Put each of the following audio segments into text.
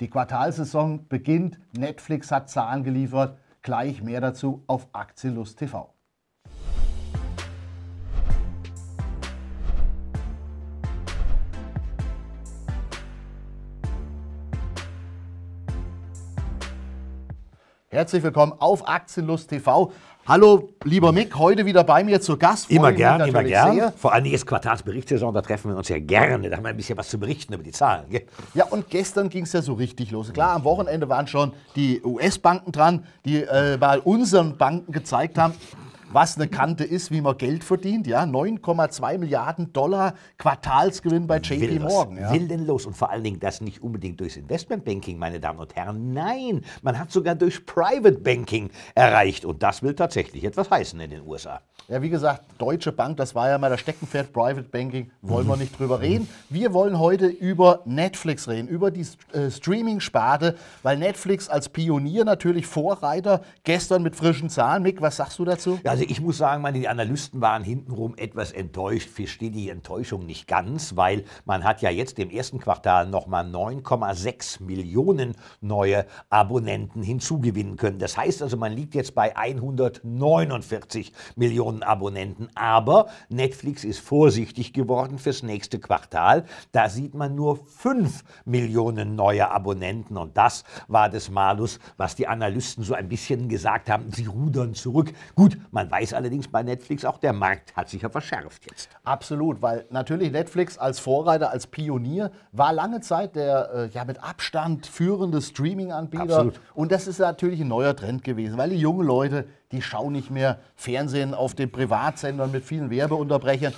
Die Quartalsaison beginnt. Netflix hat Zahlen geliefert. Gleich mehr dazu auf Aktienlust TV. Herzlich willkommen auf Aktienlust TV. Hallo, lieber Mick, heute wieder bei mir zu Gast. Freue immer gern, immer gern. Sehr. Vor allem ist Quartalsberichtssaison, da treffen wir uns ja gerne. Da haben wir ein bisschen was zu berichten über die Zahlen. Gell? Ja, und gestern ging es ja so richtig los. Klar, am Wochenende waren schon die US-Banken dran, die äh, bei unseren Banken gezeigt haben, was eine Kante ist, wie man Geld verdient. Ja? 9,2 Milliarden Dollar Quartalsgewinn bei JP Will Morgan. Ja? Willenlos und vor allen Dingen das nicht unbedingt durchs Investmentbanking, meine Damen und Herren. Nein, man hat sogar durch Private Banking erreicht und das will tatsächlich etwas heißen in den USA. Ja, wie gesagt, Deutsche Bank, das war ja mal das Steckenpferd, Private Banking, wollen wir nicht drüber reden. Wir wollen heute über Netflix reden, über die äh, Streaming-Sparte, weil Netflix als Pionier natürlich Vorreiter, gestern mit frischen Zahlen. Mick, was sagst du dazu? Ja, also ich muss sagen, meine, die Analysten waren hintenrum etwas enttäuscht. Verstehe die Enttäuschung nicht ganz, weil man hat ja jetzt im ersten Quartal nochmal 9,6 Millionen neue Abonnenten hinzugewinnen können. Das heißt also, man liegt jetzt bei 149 Millionen Abonnenten. Aber Netflix ist vorsichtig geworden fürs nächste Quartal. Da sieht man nur 5 Millionen neue Abonnenten. Und das war das Malus, was die Analysten so ein bisschen gesagt haben. Sie rudern zurück. Gut, man man weiß allerdings bei Netflix auch, der Markt hat sich ja verschärft jetzt. Absolut, weil natürlich Netflix als Vorreiter, als Pionier war lange Zeit der äh, ja mit Abstand führende Streaming-Anbieter. Und das ist natürlich ein neuer Trend gewesen, weil die jungen Leute, die schauen nicht mehr Fernsehen auf den Privatsendern mit vielen Werbeunterbrechern.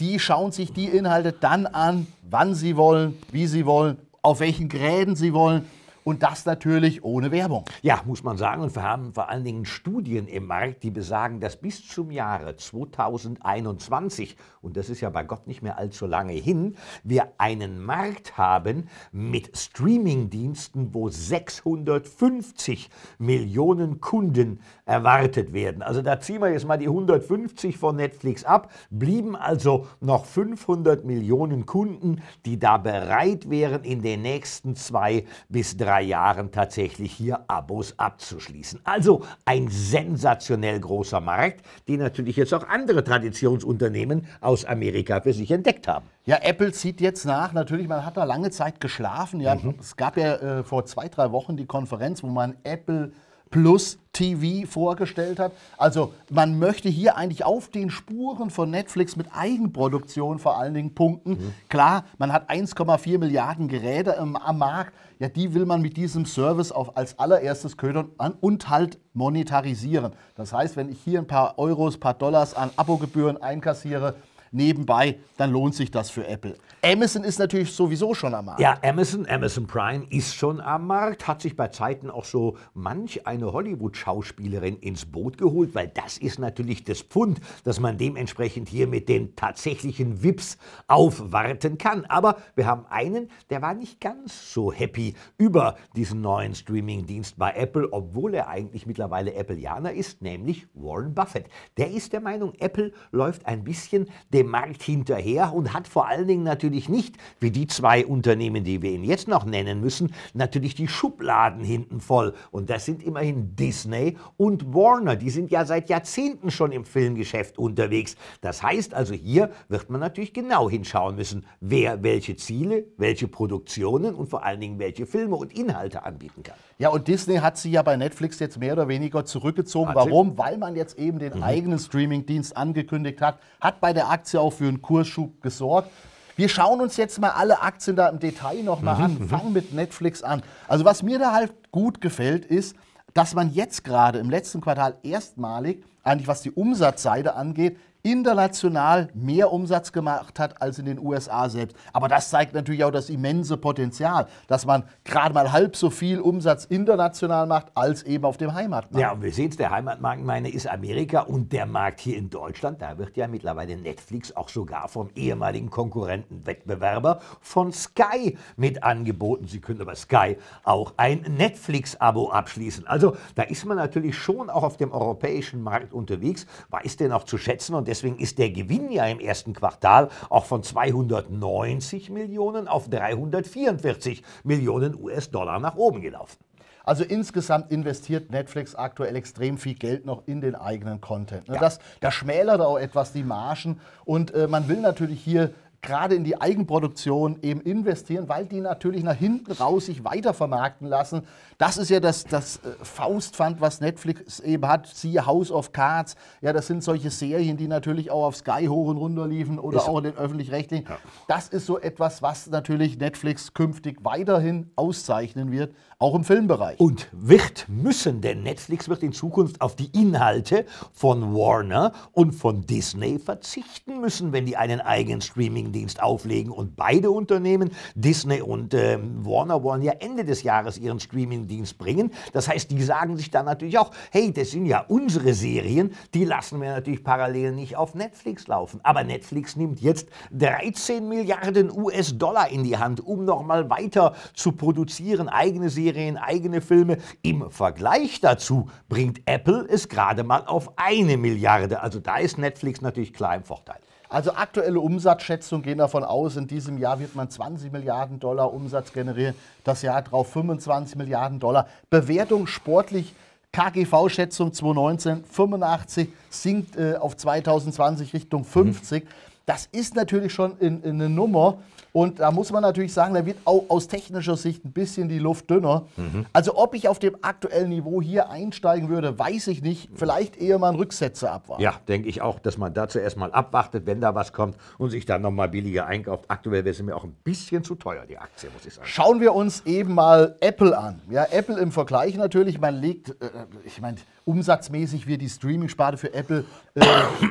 Die schauen sich die Inhalte dann an, wann sie wollen, wie sie wollen, auf welchen Geräten sie wollen und das natürlich ohne Werbung. Ja, muss man sagen. Und wir haben vor allen Dingen Studien im Markt, die besagen, dass bis zum Jahre 2021, und das ist ja bei Gott nicht mehr allzu lange hin, wir einen Markt haben mit Streamingdiensten, wo 650 Millionen Kunden erwartet werden. Also da ziehen wir jetzt mal die 150 von Netflix ab, blieben also noch 500 Millionen Kunden, die da bereit wären, in den nächsten zwei bis drei drei Jahren tatsächlich hier Abos abzuschließen. Also ein sensationell großer Markt, den natürlich jetzt auch andere Traditionsunternehmen aus Amerika für sich entdeckt haben. Ja, Apple zieht jetzt nach. Natürlich, man hat da lange Zeit geschlafen. Ja, mhm. Es gab ja äh, vor zwei, drei Wochen die Konferenz, wo man Apple plus TV vorgestellt hat. Also man möchte hier eigentlich auf den Spuren von Netflix mit Eigenproduktion vor allen Dingen punkten. Mhm. Klar, man hat 1,4 Milliarden Geräte im, am Markt. Ja, die will man mit diesem Service auf, als allererstes ködern und halt monetarisieren. Das heißt, wenn ich hier ein paar Euros, ein paar Dollars an Abogebühren einkassiere, nebenbei, dann lohnt sich das für Apple. Amazon ist natürlich sowieso schon am Markt. Ja, Amazon, Amazon Prime ist schon am Markt, hat sich bei Zeiten auch so manch eine Hollywood-Schauspielerin ins Boot geholt, weil das ist natürlich das Pfund, dass man dementsprechend hier mit den tatsächlichen VIPs aufwarten kann. Aber wir haben einen, der war nicht ganz so happy über diesen neuen Streaming-Dienst bei Apple, obwohl er eigentlich mittlerweile Appleianer ist, nämlich Warren Buffett. Der ist der Meinung, Apple läuft ein bisschen dem dem Markt hinterher und hat vor allen Dingen natürlich nicht, wie die zwei Unternehmen, die wir ihn jetzt noch nennen müssen, natürlich die Schubladen hinten voll. Und das sind immerhin Disney und Warner. Die sind ja seit Jahrzehnten schon im Filmgeschäft unterwegs. Das heißt also, hier wird man natürlich genau hinschauen müssen, wer welche Ziele, welche Produktionen und vor allen Dingen welche Filme und Inhalte anbieten kann. Ja, und Disney hat sie ja bei Netflix jetzt mehr oder weniger zurückgezogen. Wahnsinn. Warum? Weil man jetzt eben den mhm. eigenen Streamingdienst angekündigt hat. Hat bei der Aktie Aktie auch für einen Kursschub gesorgt. Wir schauen uns jetzt mal alle Aktien da im Detail nochmal mhm, an. Mhm. Fangen mit Netflix an. Also was mir da halt gut gefällt, ist, dass man jetzt gerade im letzten Quartal erstmalig, eigentlich was die Umsatzseite angeht, international mehr Umsatz gemacht hat als in den USA selbst. Aber das zeigt natürlich auch das immense Potenzial, dass man gerade mal halb so viel Umsatz international macht als eben auf dem Heimatmarkt. Ja, und wir sehen es, der Heimatmarkt, meine, ist Amerika und der Markt hier in Deutschland. Da wird ja mittlerweile Netflix auch sogar vom ehemaligen Konkurrenten, Wettbewerber von Sky mit angeboten. Sie können aber Sky auch ein Netflix-Abo abschließen. Also da ist man natürlich schon auch auf dem europäischen Markt unterwegs, weiß den auch zu schätzen und deswegen ist der Gewinn ja im ersten Quartal auch von 290 Millionen auf 344 Millionen US-Dollar nach oben gelaufen. Also insgesamt investiert Netflix aktuell extrem viel Geld noch in den eigenen Content. Ne? Ja. Das, das schmälert auch etwas die Margen. Und äh, man will natürlich hier gerade in die Eigenproduktion eben investieren, weil die natürlich nach hinten raus sich weiter vermarkten lassen. Das ist ja das, das äh, Faustpfand, was Netflix eben hat. Siehe House of Cards. Ja, das sind solche Serien, die natürlich auch auf Sky hoch und runter liefen oder ist auch in den öffentlich-rechtlichen. Ja. Das ist so etwas, was natürlich Netflix künftig weiterhin auszeichnen wird, auch im Filmbereich. Und wird müssen, denn Netflix wird in Zukunft auf die Inhalte von Warner und von Disney verzichten müssen, wenn die einen eigenen Streaming Streamingdienst auflegen. Und beide Unternehmen, Disney und äh, Warner, wollen ja Ende des Jahres ihren Streamingdienst bringen. Das heißt, die sagen sich dann natürlich auch, hey, das sind ja unsere Serien, die lassen wir natürlich parallel nicht auf Netflix laufen. Aber Netflix nimmt jetzt 13 Milliarden US-Dollar in die Hand, um nochmal weiter zu produzieren, eigene Serien, eigene Filme. Im Vergleich dazu bringt Apple es gerade mal auf eine Milliarde. Also da ist Netflix natürlich klar im Vorteil. Also aktuelle Umsatzschätzungen gehen davon aus, in diesem Jahr wird man 20 Milliarden Dollar Umsatz generieren, das Jahr drauf 25 Milliarden Dollar. Bewertung sportlich KGV-Schätzung 2019 85 sinkt äh, auf 2020 Richtung 50. Mhm. Das ist natürlich schon in, in eine Nummer, und da muss man natürlich sagen, da wird auch aus technischer Sicht ein bisschen die Luft dünner. Mhm. Also ob ich auf dem aktuellen Niveau hier einsteigen würde, weiß ich nicht. Vielleicht eher mal einen Rücksetzer abwarten. Ja, denke ich auch, dass man dazu erstmal abwartet, wenn da was kommt und sich dann nochmal billiger einkauft. Aktuell wäre es mir auch ein bisschen zu teuer, die Aktie, muss ich sagen. Schauen wir uns eben mal Apple an. Ja, Apple im Vergleich natürlich, man legt, äh, äh ich meine, umsatzmäßig wird die Streaming-Sparte für Apple äh,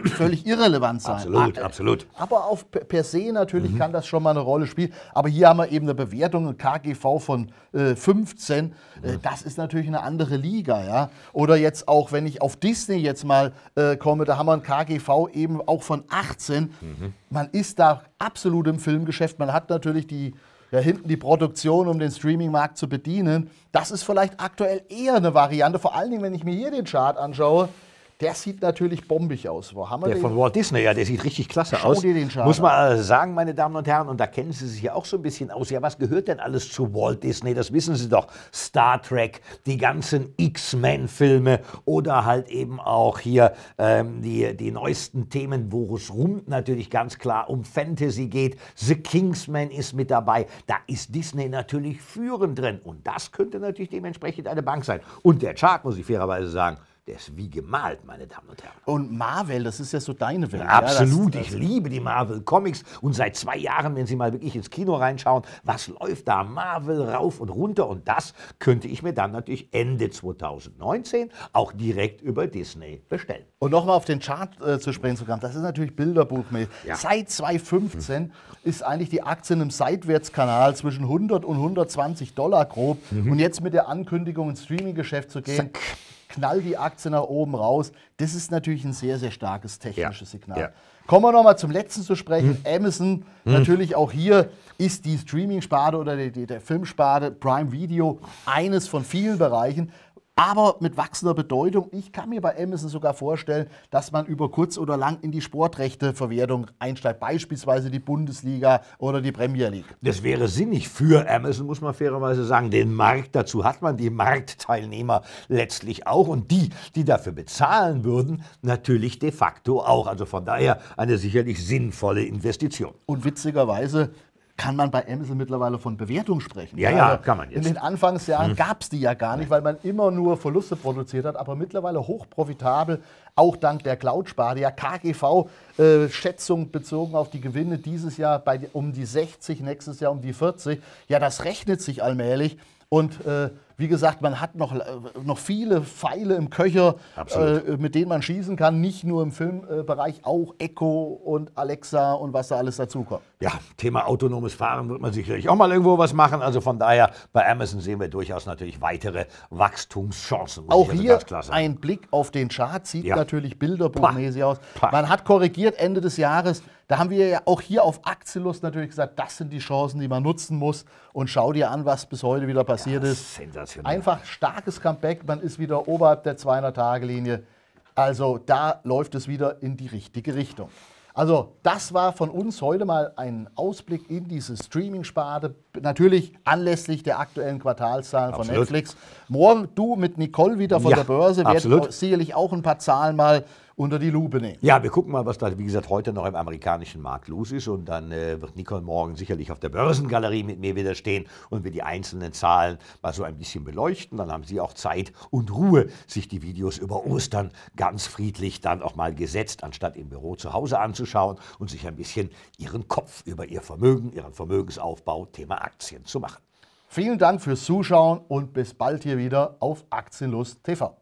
völlig irrelevant sein. Absolut, äh, absolut. Aber auf, per se natürlich mhm. kann das schon mal eine Rolle Rolle spielt. Aber hier haben wir eben eine Bewertung, ein KGV von äh, 15. Äh, das ist natürlich eine andere Liga. Ja? Oder jetzt auch, wenn ich auf Disney jetzt mal äh, komme, da haben wir ein KGV eben auch von 18. Mhm. Man ist da absolut im Filmgeschäft. Man hat natürlich die, ja, hinten die Produktion, um den Streaming-Markt zu bedienen. Das ist vielleicht aktuell eher eine Variante, vor allen Dingen, wenn ich mir hier den Chart anschaue. Der sieht natürlich bombig aus. Wo haben wir der den? von Walt Disney, ja, der sieht richtig klasse Schau aus. Dir den Schaden. Muss man also sagen, meine Damen und Herren, und da kennen Sie sich ja auch so ein bisschen aus. Ja, was gehört denn alles zu Walt Disney? Das wissen Sie doch. Star Trek, die ganzen X-Men-Filme oder halt eben auch hier ähm, die, die neuesten Themen, wo es rum natürlich ganz klar um Fantasy geht. The Kingsman ist mit dabei. Da ist Disney natürlich führend drin. Und das könnte natürlich dementsprechend eine Bank sein. Und der Chart, muss ich fairerweise sagen, der ist wie gemalt, meine Damen und Herren. Und Marvel, das ist ja so deine Welt. Ja, absolut, ja, das, ich das liebe die Marvel-Comics und seit zwei Jahren, wenn Sie mal wirklich ins Kino reinschauen, was läuft da? Marvel rauf und runter und das könnte ich mir dann natürlich Ende 2019 auch direkt über Disney bestellen. Und nochmal auf den Chart äh, zu sprechen zu kommen, das ist natürlich Bilderbuchmäßig. Ja. Seit 2015 mhm. ist eigentlich die Aktie in einem Seitwärtskanal zwischen 100 und 120 Dollar grob. Mhm. Und jetzt mit der Ankündigung ins Streaming-Geschäft zu gehen. Zack knallt die Aktie nach oben raus. Das ist natürlich ein sehr, sehr starkes technisches ja. Signal. Ja. Kommen wir nochmal zum letzten zu sprechen. Hm. Amazon, hm. natürlich auch hier ist die Streaming-Sparte oder der, der Filmsparte, Prime Video, eines von vielen Bereichen, aber mit wachsender Bedeutung. Ich kann mir bei Amazon sogar vorstellen, dass man über kurz oder lang in die Sportrechteverwertung einsteigt, beispielsweise die Bundesliga oder die Premier League. Das wäre sinnig für Amazon, muss man fairerweise sagen. Den Markt dazu hat man, die Marktteilnehmer letztlich auch und die, die dafür bezahlen würden, natürlich de facto auch. Also von daher eine sicherlich sinnvolle Investition. Und witzigerweise kann man bei Amazon mittlerweile von Bewertung sprechen. Ja, ja, also kann man jetzt. In den Anfangsjahren hm. gab es die ja gar nicht, weil man immer nur Verluste produziert hat, aber mittlerweile hochprofitabel, auch dank der Cloud-Sparte. Ja, KGV-Schätzung äh, bezogen auf die Gewinne dieses Jahr bei, um die 60, nächstes Jahr um die 40. Ja, das rechnet sich allmählich und äh, wie gesagt, man hat noch, äh, noch viele Pfeile im Köcher, äh, mit denen man schießen kann. Nicht nur im Filmbereich, auch Echo und Alexa und was da alles dazukommt. Ja, Thema autonomes Fahren wird man sicherlich auch mal irgendwo was machen. Also von daher, bei Amazon sehen wir durchaus natürlich weitere Wachstumschancen. Auch also hier ein Blick auf den Chart sieht ja. natürlich bilderbuchmäßig aus. Man hat korrigiert Ende des Jahres. Da haben wir ja auch hier auf Axelos natürlich gesagt, das sind die Chancen, die man nutzen muss. Und schau dir an, was bis heute wieder passiert ja, ist. Sensationell. Einfach starkes Comeback. Man ist wieder oberhalb der 200-Tage-Linie. Also da läuft es wieder in die richtige Richtung. Also das war von uns heute mal ein Ausblick in diese Streaming-Sparte. Natürlich anlässlich der aktuellen Quartalszahlen absolut. von Netflix. Morgen du mit Nicole wieder von ja, der Börse. Wir absolut. werden sicherlich auch ein paar Zahlen mal unter die Lupe nehmen. Ja, wir gucken mal, was da, wie gesagt, heute noch im amerikanischen Markt los ist. Und dann äh, wird Nicole morgen sicherlich auf der Börsengalerie mit mir wieder stehen und wir die einzelnen Zahlen mal so ein bisschen beleuchten. Dann haben Sie auch Zeit und Ruhe, sich die Videos über Ostern ganz friedlich dann auch mal gesetzt, anstatt im Büro zu Hause anzuschauen und sich ein bisschen Ihren Kopf über Ihr Vermögen, Ihren Vermögensaufbau, Thema Aktien zu machen. Vielen Dank fürs Zuschauen und bis bald hier wieder auf Aktienlust TV.